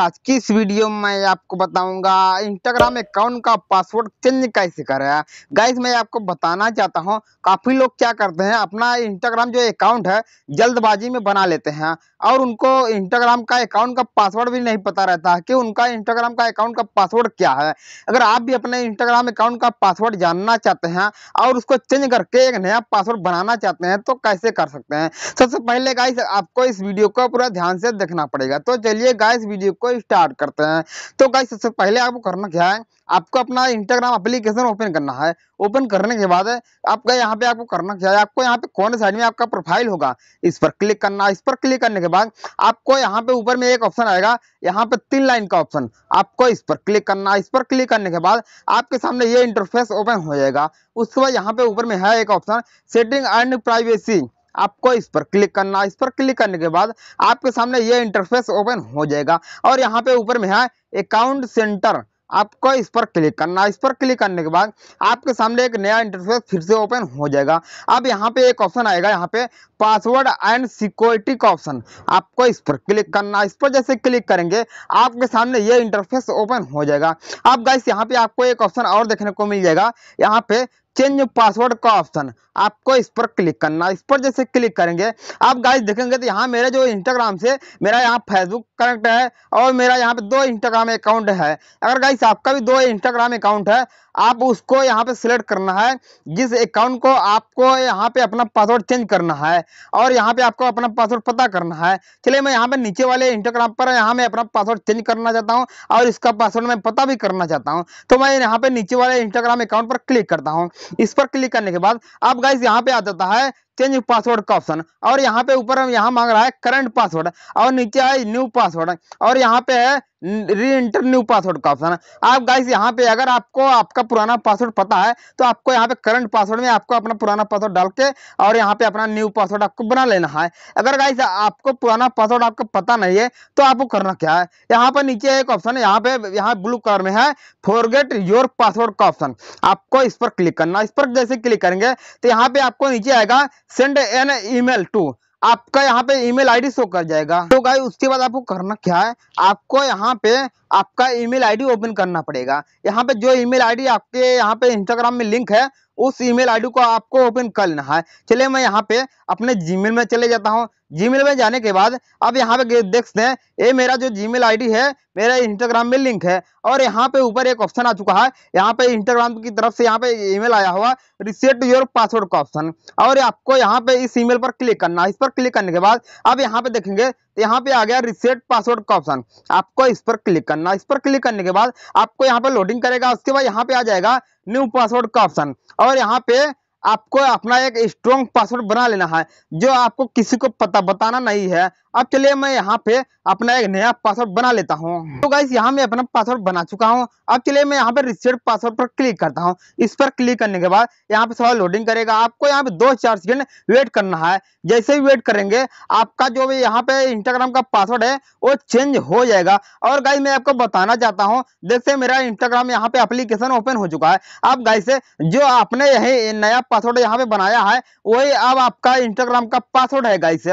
आज की इस वीडियो में मैं आपको बताऊंगा इंस्टाग्राम अकाउंट का पासवर्ड चेंज कैसे करें गाइस मैं आपको बताना चाहता हूं काफ़ी लोग क्या करते हैं अपना इंस्टाग्राम जो अकाउंट है जल्दबाजी में बना लेते हैं और उनको इंस्टाग्राम का अकाउंट का पासवर्ड भी नहीं पता रहता कि उनका इंस्टाग्राम का अकाउंट का पासवर्ड क्या है अगर आप भी अपने इंस्टाग्राम अकाउंट का पासवर्ड जानना चाहते हैं और उसको चेंज करके एक नया पासवर्ड बनाना चाहते हैं तो कैसे कर सकते हैं सबसे पहले गाइस आपको इस वीडियो को पूरा ध्यान से देखना पड़ेगा तो चलिए गाइस वीडियो को स्टार्ट करते हैं तो गाइस सबसे पहले आपको करना क्या है आपको अपना इंस्टाग्राम एप्लीकेशन ओपन करना है ओपन करने के बाद आपका यहाँ पे आपको करना क्या है आपको यहाँ पे कौन साइड में आपका प्रोफाइल होगा इस पर क्लिक करना इस पर क्लिक करने के बाद आपको यहाँ पे ऊपर में एक ऑप्शन आएगा यहाँ पे तीन लाइन का ऑप्शन आपको इस पर क्लिक करना इस पर क्लिक करने के बाद आपके सामने ये इंटरफेस ओपन हो जाएगा उसके बाद यहाँ पे ऊपर में है एक ऑप्शन सेटिंग एंड प्राइवेसी आपको इस पर क्लिक करना इस पर क्लिक करने के बाद आपके सामने ये इंटरफेस ओपन हो जाएगा और यहाँ पे ऊपर में है अकाउंट सेंटर आपको इस पर क्लिक करना इस पर क्लिक करने के बाद आपके सामने एक नया इंटरफेस फिर से ओपन हो जाएगा अब यहाँ पे एक ऑप्शन आएगा यहाँ पे पासवर्ड एंड सिक्योरिटी का ऑप्शन आपको इस पर क्लिक करना इस पर जैसे क्लिक करेंगे आपके सामने ये इंटरफेस ओपन हो जाएगा अब गाइस यहाँ पे आपको एक ऑप्शन और देखने को मिल जाएगा यहाँ पे चेंज पासवर्ड का ऑप्शन आपको इस पर क्लिक करना इस पर जैसे क्लिक करेंगे आप गाइस देखेंगे तो यहाँ मेरे जो इंस्टाग्राम से मेरा यहाँ फेसबुक कनेक्ट है और मेरा यहाँ पे दो इंस्टाग्राम अकाउंट है अगर गाइस आपका भी दो इंस्टाग्राम अकाउंट है आप उसको यहाँ पे सिलेक्ट करना है जिस अकाउंट को आपको यहाँ पे अपना पासवर्ड चेंज करना है और यहाँ पे आपको अपना पासवर्ड पता करना है चलिए मैं यहाँ पे नीचे वाले इंस्टाग्राम पर यहाँ मैं अपना पासवर्ड चेंज करना चाहता हूँ और इसका पासवर्ड मैं पता भी करना चाहता हूँ तो मैं यहाँ पे नीचे वाले इंस्टाग्राम अकाउंट पर क्लिक करता हूँ इस पर क्लिक करने के बाद अब गाइस यहाँ पे आ जाता है चेंज पासवर्ड का ऑप्शन और यहाँ पे ऊपर यहाँ मांग रहा है करंट पासवर्ड और नीचे है न्यू पासवर्ड और यहाँ पे है री एंटर न्यू पासवर्ड का ऑप्शन आप गाइस यहाँ पे अगर आपको आपका पुराना पासवर्ड पता है तो आपको यहाँ पे करंट पासवर्ड में आपको अपना पुराना पासवर्ड डाल के और यहाँ पे अपना न्यू पासवर्ड आपको बना लेना है अगर गाइस आपको पुराना पासवर्ड आपको पता नहीं है तो आपको करना क्या है यहाँ पर नीचे एक ऑप्शन है यहाँ पे यहाँ ब्लू कलर में है फॉरगेट योर पासवर्ड का ऑप्शन आपको इस पर क्लिक करना इस पर जैसे क्लिक करेंगे तो यहाँ पे आपको नीचे आएगा सेंड एन ईमेल टू आपका यहाँ पे ईमेल आईडी शो कर जाएगा तो गाय उसके बाद आपको करना क्या है आपको यहाँ पे आपका ईमेल आईडी ओपन करना पड़ेगा यहाँ पे जो ईमेल आईडी आपके यहाँ पे इंस्टाग्राम में लिंक है उस ईमेल आईडी को आपको ओपन कर लेना है चलिए मैं यहाँ पे अपने जीमेल में चले जाता हूँ जीमेल में जाने के बाद अब यहाँ पे देख सकते हैं ये मेरा जो जीमेल आईडी है मेरा इंस्टाग्राम में लिंक है और यहाँ पे ऊपर एक ऑप्शन आ चुका है यहाँ पे इंस्टाग्राम की तरफ से यहाँ पे ईमेल आया हुआ रिसेट योर पासवर्ड का ऑप्शन और आपको यहाँ पे इस ईमेल पर क्लिक करना है इस पर क्लिक करने के बाद अब यहाँ पे देखेंगे तो यहाँ पे आ गया रिसेट पासवर्ड का ऑप्शन आपको इस पर क्लिक करना इस पर क्लिक करने के बाद आपको यहाँ पे लोडिंग करेगा उसके बाद यहाँ पे आ जाएगा न्यू पासवर्ड का ऑप्शन और यहाँ पे आपको अपना एक स्ट्रॉन्ग पासवर्ड बना लेना है जो आपको किसी को पता बताना नहीं है अब चलिए मैं यहाँ पे अपना एक नया पासवर्ड बना लेता हूँ तो गाइस यहाँ मैं अपना पासवर्ड बना चुका हूँ अब चलिए मैं यहाँ पे रिसेट पासवर्ड पर क्लिक करता हूँ इस पर क्लिक करने के बाद यहाँ पे थोड़ा लोडिंग करेगा आपको यहाँ पे दो चार सेकेंड वेट करना है जैसे ही वेट करेंगे आपका जो भी यहाँ पे इंस्टाग्राम का पासवर्ड है वो चेंज हो जाएगा और गाइस मैं आपको बताना चाहता हूँ देखते मेरा इंस्टाग्राम यहाँ पे एप्लीकेशन ओपन हो चुका है अब गाइस जो आपने यही नया पासवर्ड यहाँ पे बनाया है वही अब आपका इंस्टाग्राम का पासवर्ड है गाइस